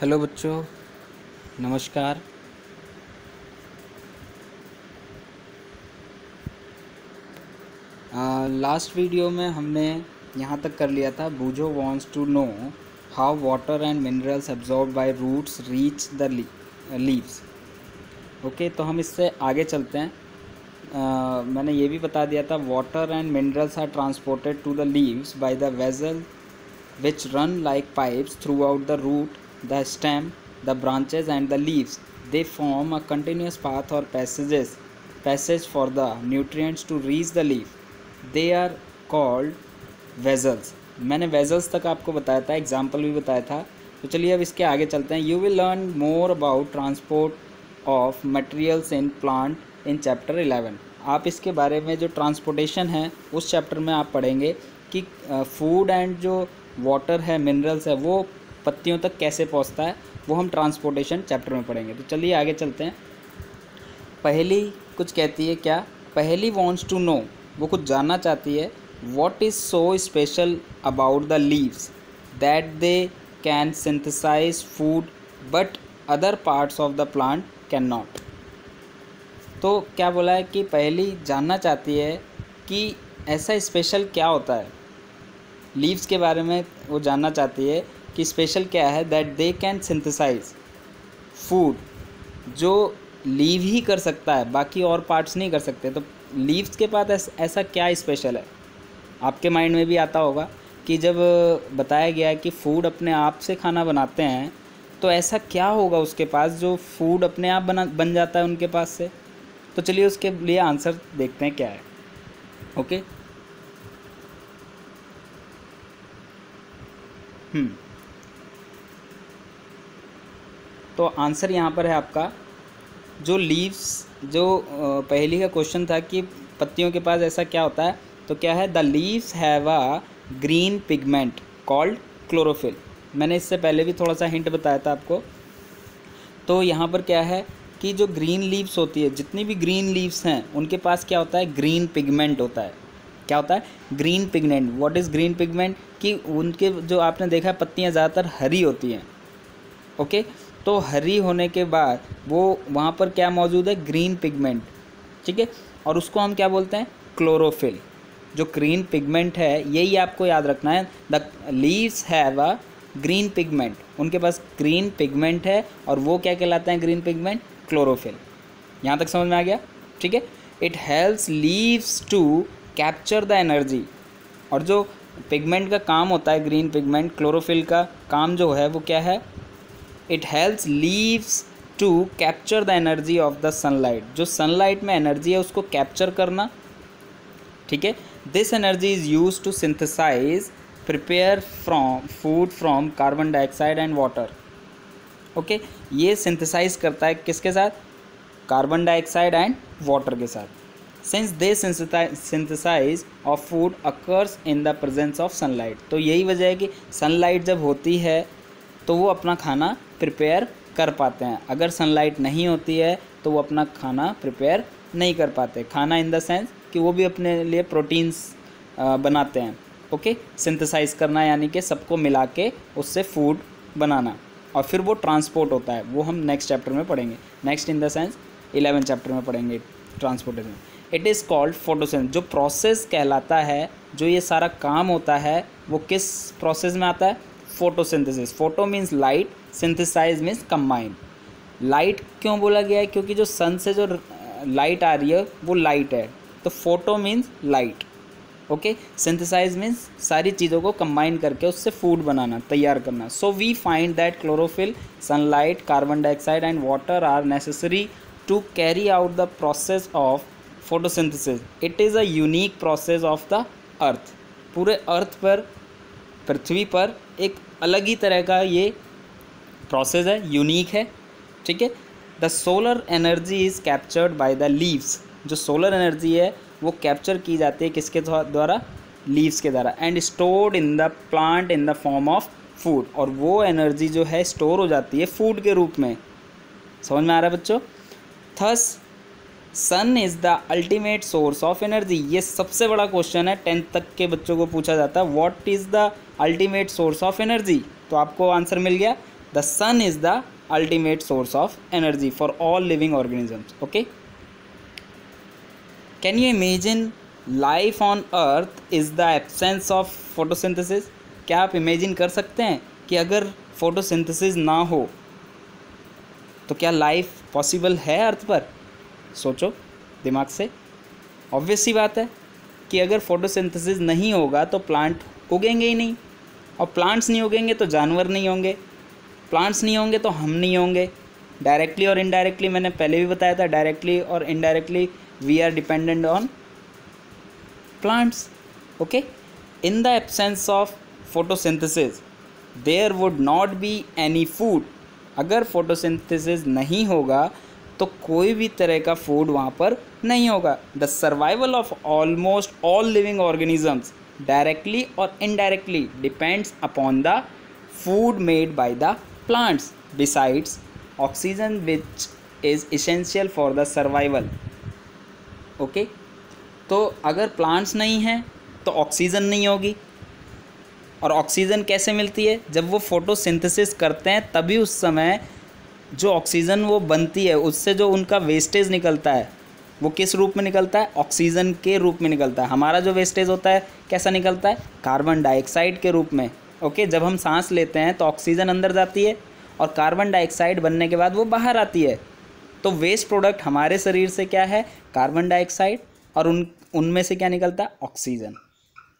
Hello बच्चों नमस्कार last video में हमने यहाँ तक कर लिया था Boojho wants to know how water and minerals absorb by roots reach the leaves okay तो हम इससे आगे चलते हैं uh, मैंने ये भी बता दिया था water and minerals are transported to the leaves by the vessel which run like pipes throughout the root the stem, the branches and the leaves. They form a continuous path or passages passage for the nutrients to reach the leaf. They are called vessels. मैंने vessels तक आपको बताया था example भी बताया था तो चलिए अब इसके आगे चलते हैं you will learn more about transport of materials in plant in chapter 11 आप इसके बारे में जो ट्रांसपोर्टेशन है उस चैप्टर में आप पढ़ेंगे कि फूड एंड जो वाटर है मिनरल्स है वो पत्तियों तक कैसे पहुँचता है वो हम ट्रांसपोर्टेशन चैप्टर में पढ़ेंगे तो चलिए आगे चलते हैं पहली कुछ कहती है क्या पहली वॉन्ट्स टू नो वो कुछ जानना चाहती है what is so special about the leaves that they can synthesise food but other parts of the plant can not तो क्या बोला है कि पहली जानना चाहती है कि ऐसा स्पेशल क्या होता है लीव्स के बारे में वो जानना चाहती है कि स्पेशल क्या है that they can synthesise food जो लीव ही कर सकता है बाकी और पार्ट्स नहीं कर सकते तो लीव्स के पास ऐस, ऐसा क्या स्पेशल है आपके माइंड में भी आता होगा कि जब बताया गया है कि फूड अपने आप से खाना बनाते हैं तो ऐसा क्या होगा उसके पास जो फूड अपने आप बना बन जाता है उनके पास से तो चलिए उसके लिए आंसर देखते हैं क्या है ओके हम्म तो आंसर यहाँ पर है आपका जो लीव्स जो पहली का क्वेश्चन था कि पत्तियों के पास ऐसा क्या होता है तो क्या है the leaves have a green pigment called chlorophyll मैंने इससे पहले भी थोड़ा सा हिंट बताया था आपको तो यहाँ पर क्या है कि जो ग्रीन लीव्स होती है जितनी भी ग्रीन लीव्स हैं उनके पास क्या होता है ग्रीन पिगमेंट होता है क्या होता है green pigment what is green pigment कि उनके जो आपने देखा है पत्तियाँ ज़्यादातर हरी होती हैं ओके तो हरी होने के बाद वो वहाँ पर क्या मौजूद है ग्रीन पिगमेंट ठीक है और उसको हम क्या बोलते हैं क्लोरोफिल जो ग्रीन पिगमेंट है यही आपको याद रखना है the leaves have a green pigment उनके पास ग्रीन पिगमेंट है और वो क्या कहलाते हैं ग्रीन पिगमेंट क्लोरोफिल यहाँ तक समझ में आ गया ठीक है it helps leaves to capture the energy और जो पिगमेंट का काम होता है ग्रीन पिगमेंट क्लोरोफिल का काम जो है वो क्या है it helps leaves to capture the energy of the sunlight जो सनलाइट में एनर्जी है उसको कैप्चर करना ठीक है this energy is use to synthesise prepare from food from carbon dioxide and water okay ये सिंथेसाइज करता है किसके साथ कार्बन डाइऑक्साइड एंड वाटर के साथ since the synthesise of food occurs in the presence of sunlight तो यही वजह है कि सनलाइट जब होती है तो वो अपना खाना प्रिपेयर कर पाते हैं अगर सनलाइट नहीं होती है तो वो अपना खाना प्रिपेयर नहीं कर पाते खाना इन द सेंस कि वो भी अपने लिए प्रोटीन्स बनाते हैं ओके सिंथेसाइज करना यानी कि सबको मिला के उससे फूड बनाना और फिर वो ट्रांसपोर्ट होता है वो हम नेक्स्ट चैप्टर में पढ़ेंगे next in the sense eleven chapter में पढ़ेंगे transportation it is called photosynthesis जो प्रोसेस कहलाता है जो ये सारा काम होता है वो किस प्रोसेस में आता है photosynthesis photo means light synthesise means combine light क्यों बोला गया है क्योंकि जो सन से जो लाइट आ रही है वो लाइट है तो photo means light okay synthesise means सारी चीज़ों को कंबाइन करके उससे फूड बनाना तैयार करना so we find that chlorophyll sunlight carbon dioxide and water are necessary to carry out the process of photosynthesis it is a unique process of the earth पूरे earth पर पृथ्वी पर एक अलग ही तरह का ये प्रोसेस है यूनिक है ठीक है the solar energy is captured by the leaves जो सोलर एनर्जी है वो कैप्चर की जाती है किसके द्वारा लीव्स के द्वारा and stored in the plant in the form of food और वो एनर्जी जो है स्टोर हो जाती है फूड के रूप में समझ में आ रहा है बच्चों thus sun is the ultimate source of energy ये सबसे बड़ा क्वेश्चन है टेंथ तक के बच्चों को पूछा जाता है what is the ultimate source of energy तो आपको आंसर मिल गया the sun is the ultimate source of energy for all living organisms okay can you imagine life on earth is the absence of photosynthesis क्या आप imagine कर सकते हैं कि अगर फोटोसिंथेसिस ना हो तो क्या लाइफ पॉसिबल है अर्थ पर सोचो दिमाग से ऑब्वियस सी बात है कि अगर फोटोसिंथेसिस नहीं होगा तो प्लांट उगेंगे ही नहीं और प्लांट्स नहीं उगेंगे तो जानवर नहीं होंगे प्लांट्स नहीं होंगे तो हम नहीं होंगे डायरेक्टली और इनडायरेक्टली मैंने पहले भी बताया था डायरेक्टली और indirectly we are dependent on plants okay in the absence of photosynthesis there would not be any food अगर फोटोसिंथेसिस नहीं होगा तो कोई भी तरह का फूड वहाँ पर नहीं होगा the survival of almost all living organisms directly और indirectly depends upon the food made by the plants besides oxygen which is essential for the survival okay okay? तो अगर प्लांट्स नहीं हैं तो ऑक्सीजन नहीं होगी और ऑक्सीजन कैसे मिलती है जब वो फोटोसिंथेसिस करते हैं तभी उस समय जो ऑक्सीजन वो बनती है उससे जो उनका वेस्टेज निकलता है वो किस रूप में निकलता है ऑक्सीजन के रूप में निकलता है हमारा जो वेस्टेज होता है कैसा निकलता है कार्बन डाइऑक्साइड के रूप में ओके जब हम सांस लेते हैं तो ऑक्सीजन अंदर जाती है और कार्बन डाइऑक्साइड बनने के बाद वो बाहर आती है तो वेस्ट प्रोडक्ट हमारे शरीर से क्या है कार्बन डाइऑक्साइड और उन उनमें से क्या निकलता है ऑक्सीजन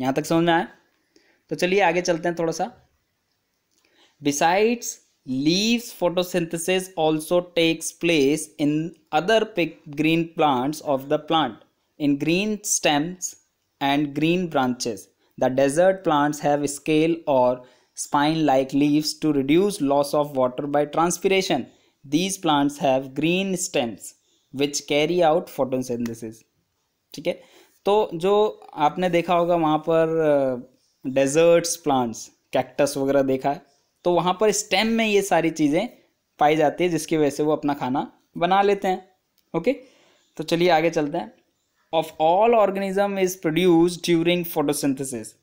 यहाँ तक समझ में आया तो चलिए आगे चलते हैं थोड़ा सा besides photosynthesis also takes place in other pick green plants of the plant in green stems and green branches the desert plants have scale और spine like leaves to reduce loss of water by transpiration these plants have green stems which carry out photosynthesis ठीक है तो जो आपने देखा होगा वहाँ पर डेजर्ट्स प्लांट्स कैक्टस वगैरह देखा है तो वहाँ पर स्टेम में ये सारी चीज़ें पाई जाती है जिसकी वजह से वो अपना खाना बना लेते हैं ओके तो चलिए आगे चलते हैं of all organism is produced during photosynthesis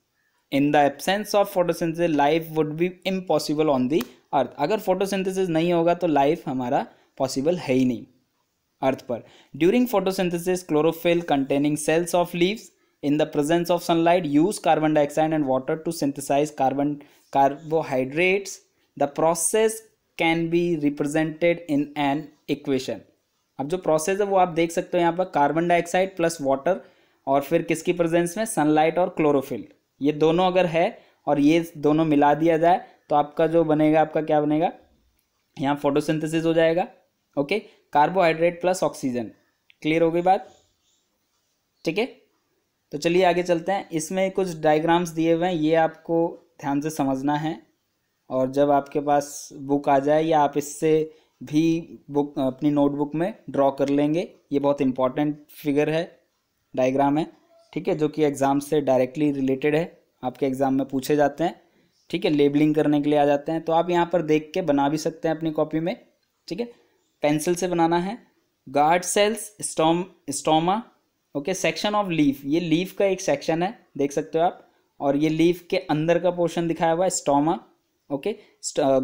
in the absence of photosynthesis life would be impossible on the earth agar photosynthesis nahi hoga to life hamara possible hai nahi earth par during photosynthesis chlorophyll containing cells of leaves in the presence of sunlight use carbon dioxide and water to synthesize carbon carbohydrates the process can be represented in an equation अब जो process है वो आप देख सकते हो यहाँ पर कार्बन डाइऑक्साइड प्लस वाटर और फिर किसकी प्रेजेंस में सनलाइट और क्लोरोफिल ये दोनों अगर है और ये दोनों मिला दिया जाए तो आपका जो बनेगा आपका क्या बनेगा यहाँ फोटोसिंथेसिस हो जाएगा okay carbohydrate plus oxygen clear हो गई बात ठीक है तो चलिए आगे चलते हैं इसमें कुछ डायग्राम्स दिए हुए हैं ये आपको ध्यान से समझना है और जब आपके पास बुक आ जाए या आप इससे भी बुक अपनी नोटबुक में ड्रॉ कर लेंगे ये बहुत इंपॉर्टेंट फिगर है डायग्राम है ठीक है जो कि एग्ज़ाम से डायरेक्टली रिलेटेड है आपके एग्ज़ाम में पूछे जाते हैं ठीक है लेबलिंग करने के लिए आ जाते हैं तो आप यहाँ पर देख के बना भी सकते हैं अपनी कॉपी में ठीक है पेंसिल से बनाना है guard cells stom stoma okay section of leaf ये लीफ का एक सेक्शन है देख सकते हो आप और ये लीफ के अंदर का पोर्शन दिखाया हुआ है स्टोमा ओके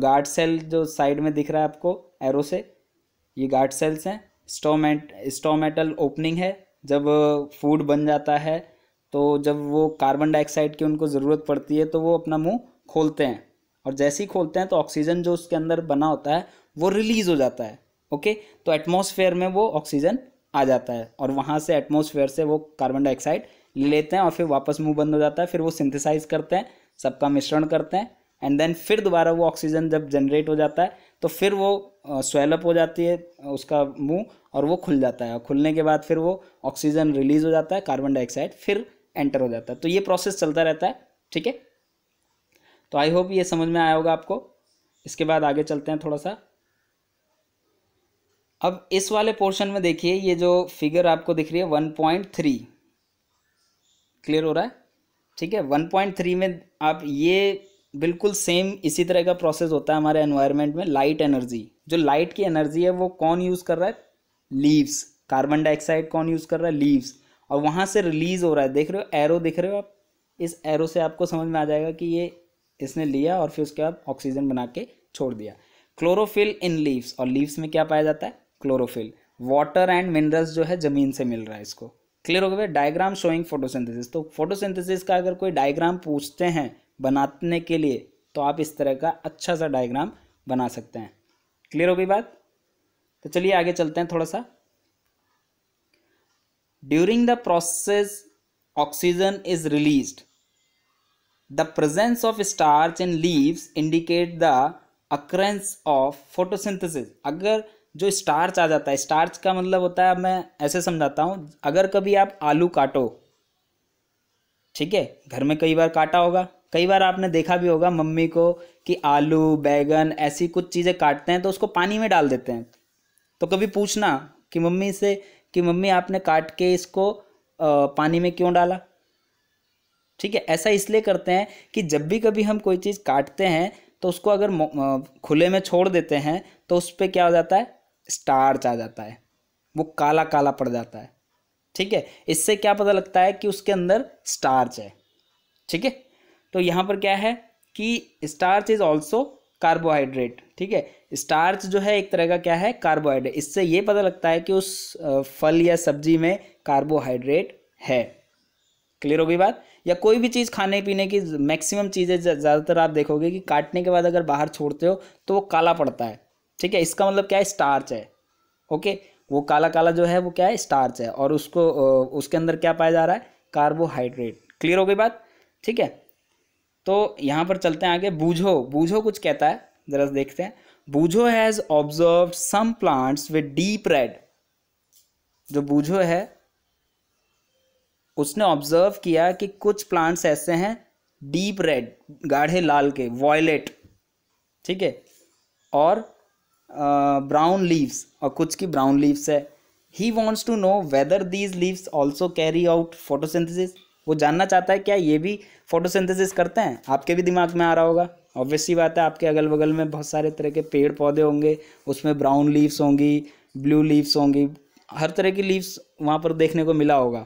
गार्ड सेल जो साइड में दिख रहा है आपको एरो से ये गार्ड सेल्स हैं स्टोमेट स्टोमेटल ओपनिंग है जब फूड बन जाता है तो जब वो कार्बन डाइऑक्साइड की उनको ज़रूरत पड़ती है तो वो अपना मुंह खोलते हैं और जैसे ही खोलते हैं तो ऑक्सीजन जो उसके अंदर बना होता है वो रिलीज़ हो जाता है ओके तो एटमॉस्फेयर में वो ऑक्सीजन आ जाता है और वहाँ से एटमॉस्फेयर से वो कार्बन डाइऑक्साइड लेते हैं और फिर वापस मुंह बंद हो जाता है फिर वो सिंथेसाइज करते हैं सबका मिश्रण करते हैं एंड देन फिर दोबारा वो ऑक्सीजन जब जनरेट हो जाता है तो फिर वो स्वेलअप हो जाती है उसका मुंह और वो खुल जाता है खुलने के बाद फिर वो ऑक्सीजन रिलीज हो जाता है कार्बन डाइऑक्साइड फिर एंटर हो जाता है तो ये प्रोसेस चलता रहता है ठीक है तो आई होप ये समझ में आया होगा आपको इसके बाद आगे चलते हैं थोड़ा सा अब इस वाले पोर्शन में देखिए ये जो फिगर आपको दिख रही है वन पॉइंट थ्री क्लियर हो रहा है ठीक है वन पॉइंट थ्री में आप ये बिल्कुल सेम इसी तरह का प्रोसेस होता है हमारे एनवायरनमेंट में लाइट एनर्जी जो लाइट की एनर्जी है वो कौन यूज़ कर रहा है लीव्स कार्बन डाइऑक्साइड कौन यूज़ कर रहा है लीव्स और वहाँ से रिलीज़ हो रहा है देख रहे हो एरो देख रहे हो आप इस एरो से आपको समझ में आ जाएगा कि ये इसने लिया और फिर उसके बाद ऑक्सीजन बना के छोड़ दिया क्लोरोफिल इन लीव्स और लीव्स में क्या पाया जाता है क्लोरोफिल वाटर एंड मिनरल्स जो है ज़मीन से मिल रहा है इसको क्लियर हो गया डायग्राम शोइंग फोटोसिंथेसिस तो फोटोसिंथेसिस का अगर कोई डायग्राम पूछते हैं बनाने के लिए तो आप इस तरह का अच्छा सा डायग्राम बना सकते हैं क्लियर हो गई बात तो चलिए आगे चलते हैं थोड़ा सा during the process oxygen is release the presence of starch in leaves indicate the occurrence of photosynthesis अगर जो स्टार्च आ जाता है स्टार्च का मतलब होता है मैं ऐसे समझाता हूँ अगर कभी आप आलू काटो ठीक है घर में कई बार काटा होगा कई बार आपने देखा भी होगा मम्मी को कि आलू बैगन ऐसी कुछ चीज़ें काटते हैं तो उसको पानी में डाल देते हैं तो कभी पूछना कि मम्मी से कि मम्मी आपने काट के इसको पानी में क्यों डाला ठीक है ऐसा इसलिए करते हैं कि जब भी कभी हम कोई चीज़ काटते हैं तो उसको अगर खुले में छोड़ देते हैं तो उस पर क्या हो जाता है स्टार्च आ जाता है वो काला काला पड़ जाता है ठीक है इससे क्या पता लगता है कि उसके अंदर स्टार्च है ठीक है तो यहाँ पर क्या है कि स्टार्च इज ऑल्सो कार्बोहाइड्रेट ठीक है स्टार्च जो है एक तरह का क्या है कार्बोहाइड्रेट इससे ये पता लगता है कि उस फल या सब्जी में कार्बोहाइड्रेट है क्लियर होगी बात या कोई भी चीज़ खाने पीने की मैक्सिमम चीज़ें ज़्यादातर आप देखोगे कि काटने के बाद अगर बाहर छोड़ते हो तो वो काला पड़ता है ठीक है इसका मतलब क्या है स्टार्च है ओके वो काला काला जो है वो क्या है स्टार्च है और उसको उसके अंदर क्या पाया जा रहा है कार्बोहाइड्रेट क्लियर हो गई बात ठीक है तो यहाँ पर चलते हैं आगे बूझो बूझो कुछ कहता है ज़रा देखते हैं Boojho has observe some plants with deep red जो बूझो है उसने ऑब्जर्व किया कि कुछ प्लांट्स ऐसे हैं डीप रेड गाढ़े लाल के वॉयलेट ठीक है और ब्राउन लीव्स और कुछ की ब्राउन लीव्स है he wants to know whether these leaves also carry out photosynthesis वो जानना चाहता है क्या ये भी फोटोसिंथेसिस करते हैं आपके भी दिमाग में आ रहा होगा ऑब्वियसली बात है आपके अगल बगल में बहुत सारे तरह के पेड़ पौधे होंगे उसमें ब्राउन लीव्स होंगी ब्लू लीव्स होंगी हर तरह की लीव्स वहाँ पर देखने को मिला होगा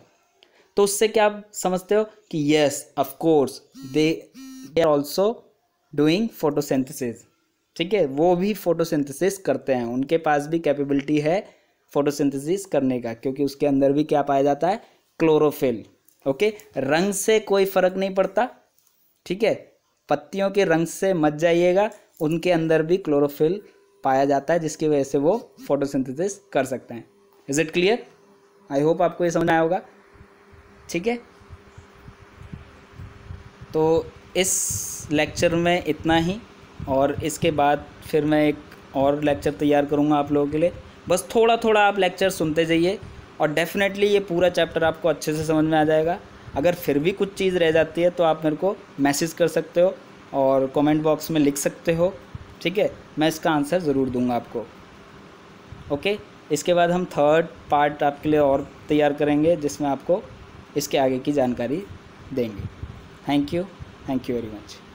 तो उससे क्या आप समझते हो कि yes of course they are also doing photosynthesis ठीक है वो भी फोटोसिंथेसिस करते हैं उनके पास भी कैपेबिलिटी है फोटोसिंथेसिस करने का क्योंकि उसके अंदर भी क्या पाया जाता है क्लोरोफिल ओके रंग से कोई फर्क नहीं पड़ता ठीक है पत्तियों के रंग से मत जाइएगा उनके अंदर भी क्लोरोफिल पाया जाता है जिसकी वजह से वो फोटोसिंथेसिस कर सकते हैं is it clear I hope आपको ये समझ आया होगा ठीक है तो इस लेक्चर में इतना ही और इसके बाद फिर मैं एक और लेक्चर तैयार करूँगा आप लोगों के लिए बस थोड़ा थोड़ा आप लेक्चर सुनते जाइए और डेफिनेटली ये पूरा चैप्टर आपको अच्छे से समझ में आ जाएगा अगर फिर भी कुछ चीज़ रह जाती है तो आप मेरे को मैसेज कर सकते हो और कमेंट बॉक्स में लिख सकते हो ठीक है मैं इसका आंसर ज़रूर दूंगा आपको ओके इसके बाद हम थर्ड पार्ट आपके लिए और तैयार करेंगे जिसमें आपको इसके आगे की जानकारी देंगे thank you thank you very much